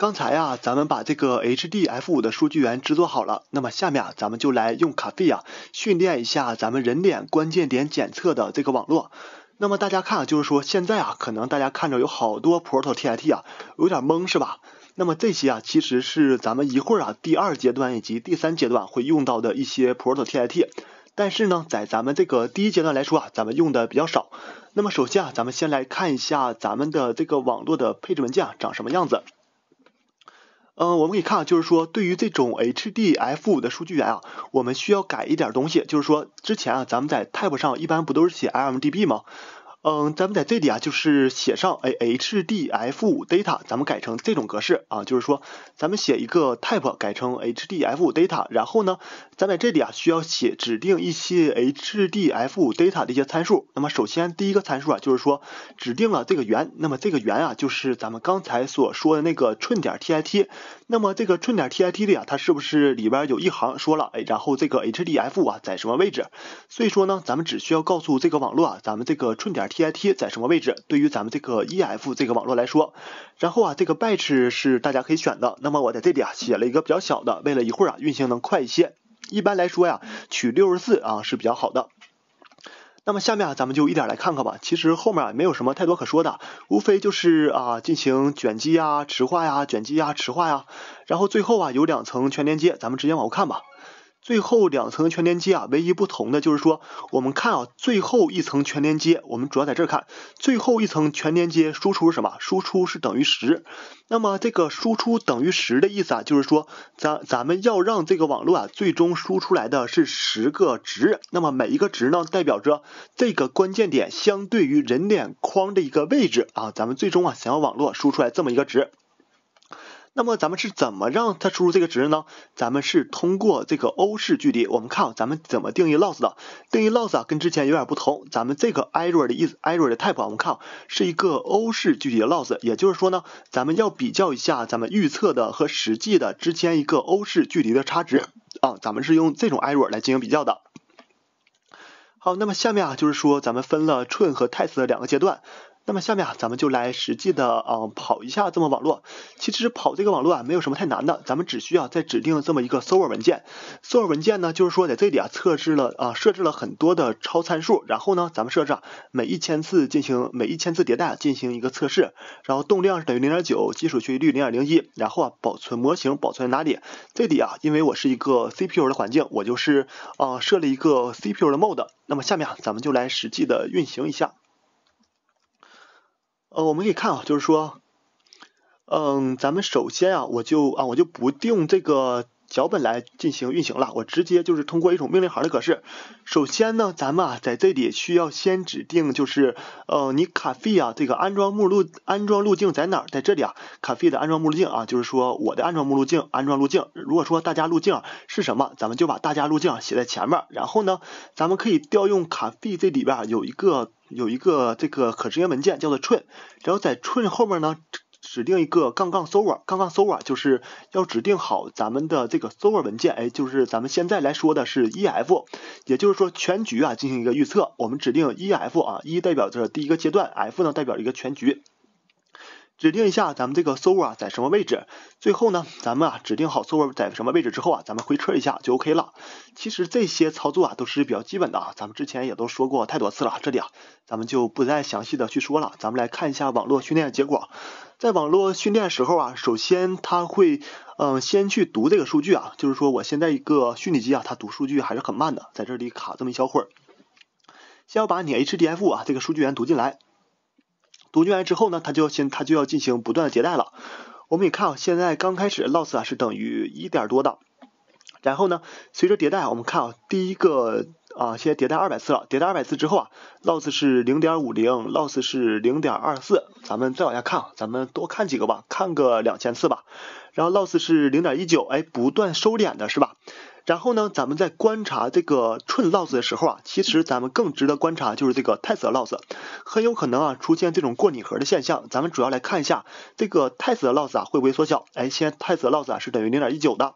刚才啊，咱们把这个 HDF 五的数据源制作好了。那么下面啊，咱们就来用 c o 啊训练一下咱们人脸关键点检测的这个网络。那么大家看，就是说现在啊，可能大家看着有好多 Proto T I T 啊，有点懵是吧？那么这些啊，其实是咱们一会儿啊第二阶段以及第三阶段会用到的一些 Proto T I T。但是呢，在咱们这个第一阶段来说啊，咱们用的比较少。那么首先啊，咱们先来看一下咱们的这个网络的配置文件长什么样子。嗯，我们可以看，就是说，对于这种 HDF 的数据源啊，我们需要改一点东西，就是说，之前啊，咱们在 Type 上一般不都是写 M D B 吗？嗯，咱们在这里啊，就是写上哎，HDF5 data，咱们改成这种格式啊，就是说，咱们写一个 type 改成 HDF5 data，然后呢，咱在这里啊，需要写指定一些 HDF5 data 的一些参数。那么首先第一个参数啊，就是说指定了这个圆，那么这个圆啊，就是咱们刚才所说的那个寸点 TIT，那么这个寸点 TIT 里啊，它是不是里边有一行说了，哎，然后这个 HDF 啊在什么位置？所以说呢，咱们只需要告诉这个网络啊，咱们这个寸点 T DIT 在什么位置？对于咱们这个 EF 这个网络来说，然后啊，这个 batch 是大家可以选的。那么我在这里啊写了一个比较小的，为了一会儿啊运行能快一些。一般来说呀，取六十四啊是比较好的。那么下面啊咱们就一点来看看吧。其实后面啊没有什么太多可说的，无非就是啊进行卷积呀、池化呀、卷积呀、池化呀，然后最后啊有两层全连接，咱们直接往后看吧。最后两层全连接啊，唯一不同的就是说，我们看啊，最后一层全连接，我们主要在这看，最后一层全连接输出是什么？输出是等于十。那么这个输出等于十的意思啊，就是说咱咱们要让这个网络啊，最终输出来的是十个值。那么每一个值呢，代表着这个关键点相对于人脸框的一个位置啊。咱们最终啊，想要网络输出来这么一个值。那么咱们是怎么让它输入这个值呢？咱们是通过这个欧式距离。我们看，咱们怎么定义 loss 的？定义 loss 啊，跟之前有点不同。咱们这个 error 的意思，error 的 type 啊，我们看是一个欧式距离的 loss，也就是说呢，咱们要比较一下咱们预测的和实际的之间一个欧式距离的差值啊。咱们是用这种 error 来进行比较的。好，那么下面啊，就是说咱们分了 train 和 test 的两个阶段。那么下面啊，咱们就来实际的啊跑一下这么网络。其实跑这个网络啊，没有什么太难的，咱们只需要在指定这么一个 server 文件。server 文件呢，就是说在这里啊，测试了啊，设置了很多的超参数，然后呢，咱们设置啊、每一千次进行每一千次迭代进行一个测试，然后动量是等于零点九，基础学习率零点零一，然后啊保存模型保存哪里？这里啊，因为我是一个 CPU 的环境，我就是啊设了一个 CPU 的 mode。那么下面啊，咱们就来实际的运行一下。呃，我们可以看啊，就是说，嗯，咱们首先啊，我就啊，我就不定这个脚本来进行运行了，我直接就是通过一种命令行的格式。首先呢，咱们啊，在这里需要先指定，就是呃，你卡费啊，这个安装目录安装路径在哪儿？在这里啊，卡费的安装录径啊，就是说我的安装目录径安装路径。如果说大家路径是什么，咱们就把大家路径写在前面。然后呢，咱们可以调用卡费这里边有一个。有一个这个可执行文件叫做 train，然后在 train 后面呢指定一个杠杠 s o r v e r 杠杠 s o r v e r 就是要指定好咱们的这个 s o r v e r 文件，哎，就是咱们现在来说的是 ef，也就是说全局啊进行一个预测，我们指定 ef 啊，e 代表着第一个阶段，f 呢代表一个全局。指定一下咱们这个 server 在什么位置，最后呢，咱们啊指定好 server 在什么位置之后啊，咱们回车一下就 OK 了。其实这些操作啊都是比较基本的啊，咱们之前也都说过太多次了，这里啊咱们就不再详细的去说了。咱们来看一下网络训练的结果，在网络训练的时候啊，首先它会嗯先去读这个数据啊，就是说我现在一个虚拟机啊，它读数据还是很慢的，在这里卡这么一小会儿，先把你 HDF 啊这个数据源读进来。读进来之后呢，它就要先，它就要进行不断的迭代了。我们也看，啊，现在刚开始 loss 啊是等于一点多的。然后呢，随着迭代，我们看啊，第一个啊，现在迭代二百次了。迭代二百次之后啊，loss 是零点五零，loss 是零点二四。咱们再往下看，咱们多看几个吧，看个两千次吧。然后 loss 是零点一九，哎，不断收敛的是吧？然后呢，咱们在观察这个 train loss 的时候啊，其实咱们更值得观察就是这个泰瑟 loss，很有可能啊出现这种过拟合的现象。咱们主要来看一下这个泰瑟 loss 啊会不会缩小。哎，现在泰瑟 loss 啊是等于零点一九的，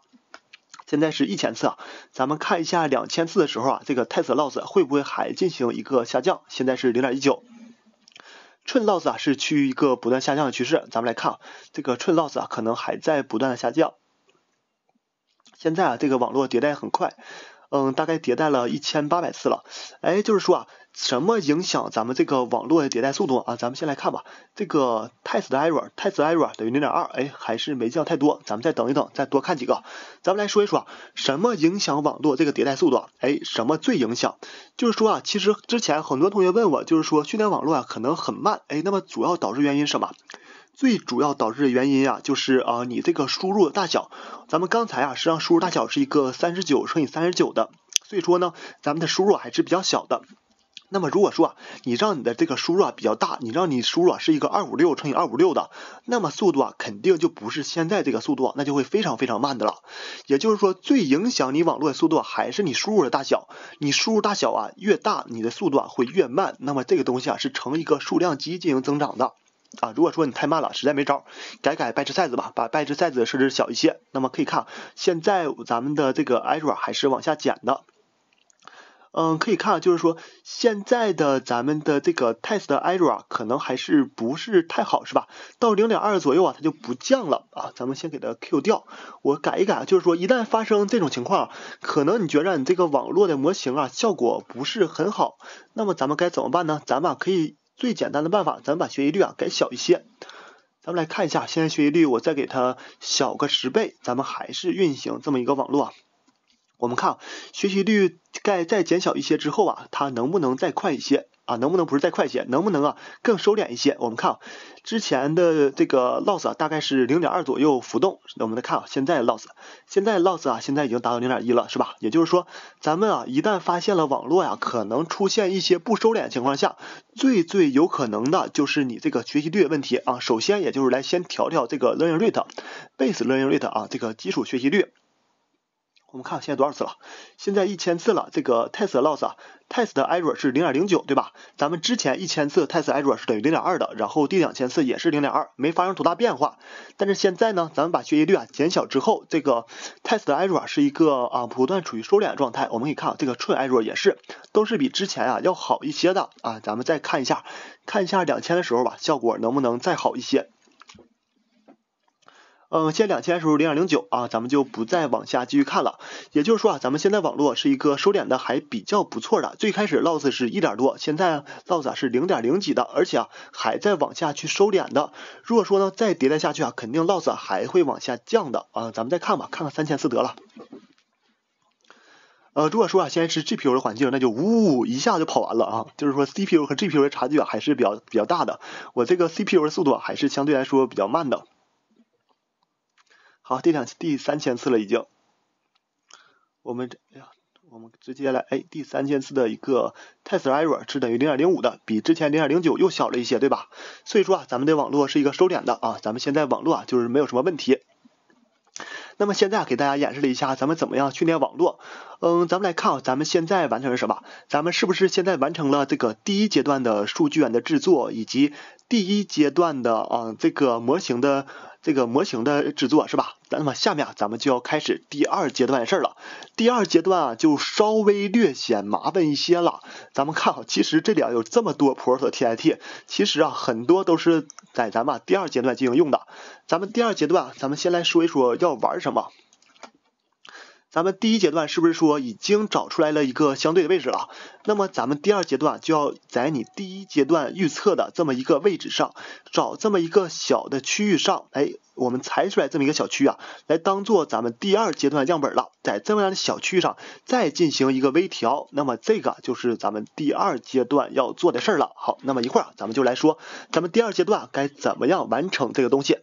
现在是一千次，啊，咱们看一下两千次的时候啊，这个泰瑟 loss 会不会还进行一个下降？现在是零点一九，寸 loss 啊是趋于一个不断下降的趋势。咱们来看，啊，这个寸 loss 啊可能还在不断的下降。现在啊，这个网络迭代很快，嗯，大概迭代了一千八百次了。哎，就是说啊，什么影响咱们这个网络的迭代速度啊？咱们先来看吧。这个 test error，s t error 等于零点二，哎，还是没降太多。咱们再等一等，再多看几个。咱们来说一说，什么影响网络这个迭代速度？哎，什么最影响？就是说啊，其实之前很多同学问我，就是说训练网络啊可能很慢，哎，那么主要导致原因是么？最主要导致的原因啊，就是啊，你这个输入的大小，咱们刚才啊，实际上输入大小是一个三十九乘以三十九的，所以说呢，咱们的输入还是比较小的。那么如果说啊，你让你的这个输入啊比较大，你让你输入啊是一个二五六乘以二五六的，那么速度啊肯定就不是现在这个速度，那就会非常非常慢的了。也就是说，最影响你网络速度还是你输入的大小，你输入大小啊越大，你的速度啊会越慢。那么这个东西啊是成一个数量级进行增长的。啊，如果说你太慢了，实在没招，改改 batch size 吧，把 batch size 设置小一些。那么可以看，现在咱们的这个 error 还是往下减的。嗯，可以看啊，就是说现在的咱们的这个 test 的 error 可能还是不是太好，是吧？到零点二左右啊，它就不降了啊。咱们先给它 q 掉。我改一改，就是说一旦发生这种情况，可能你觉得你这个网络的模型啊效果不是很好，那么咱们该怎么办呢？咱们可以。最简单的办法，咱们把学习率啊改小一些。咱们来看一下，现在学习率我再给它小个十倍，咱们还是运行这么一个网络。我们看学习率再再减小一些之后啊，它能不能再快一些？啊，能不能不是再快些？能不能啊更收敛一些？我们看啊，之前的这个 loss 啊，大概是零点二左右浮动。那我们再看啊，现在 loss，现在 loss 啊，现在已经达到零点一了，是吧？也就是说，咱们啊一旦发现了网络呀可能出现一些不收敛情况下，最最有可能的就是你这个学习率的问题啊。首先也就是来先调调这个 learning rate，base learning rate 啊，这个基础学习率。我们看现在多少次了？现在一千次了，这个 test loss，test error 是零点零九，对吧？咱们之前一千次 test error 是等于零点二的，然后第两千次也是零点二，没发生多大变化。但是现在呢，咱们把学习率啊减小之后，这个 test error 是一个啊不断处于收敛状态。我们可以看这个 t r u e error 也是，都是比之前啊要好一些的啊。咱们再看一下，看一下两千的时候吧，效果能不能再好一些？嗯，现在两千的时候零点零九啊，咱们就不再往下继续看了。也就是说啊，咱们现在网络是一个收敛的，还比较不错的。最开始 loss 是一点多，现在 loss 是零点零几的，而且啊还在往下去收敛的。如果说呢再迭代下去啊，肯定 loss 还会往下降的啊。咱们再看吧，看看三千四得了。呃，如果说啊，现在是 GPU 的环境，那就呜一下就跑完了啊。就是说 CPU 和 GPU 的差距啊、还是比较比较大的，我这个 CPU 的速度还是相对来说比较慢的。好，第两第三千次了已经，我们这哎呀，我们直接来，哎，第三千次的一个 test error 是等于零点零五的，比之前零点零九又小了一些，对吧？所以说啊，咱们的网络是一个收敛的啊，咱们现在网络啊就是没有什么问题。那么现在给大家演示了一下咱们怎么样训练网络，嗯，咱们来看啊，咱们现在完成了什么？咱们是不是现在完成了这个第一阶段的数据源的制作以及第一阶段的啊这个模型的？这个模型的制作是吧？那么下面咱们就要开始第二阶段的事儿了。第二阶段啊，就稍微略显麻烦一些了。咱们看好，其实这里啊有这么多普尔特 TIT，其实啊很多都是在咱们第二阶段进行用的。咱们第二阶段，咱们先来说一说要玩什么。咱们第一阶段是不是说已经找出来了一个相对的位置了？那么咱们第二阶段就要在你第一阶段预测的这么一个位置上，找这么一个小的区域上，哎，我们裁出来这么一个小区啊，来当做咱们第二阶段样本了，在这么样的小区上再进行一个微调，那么这个就是咱们第二阶段要做的事儿了。好，那么一会儿啊，咱们就来说咱们第二阶段该怎么样完成这个东西。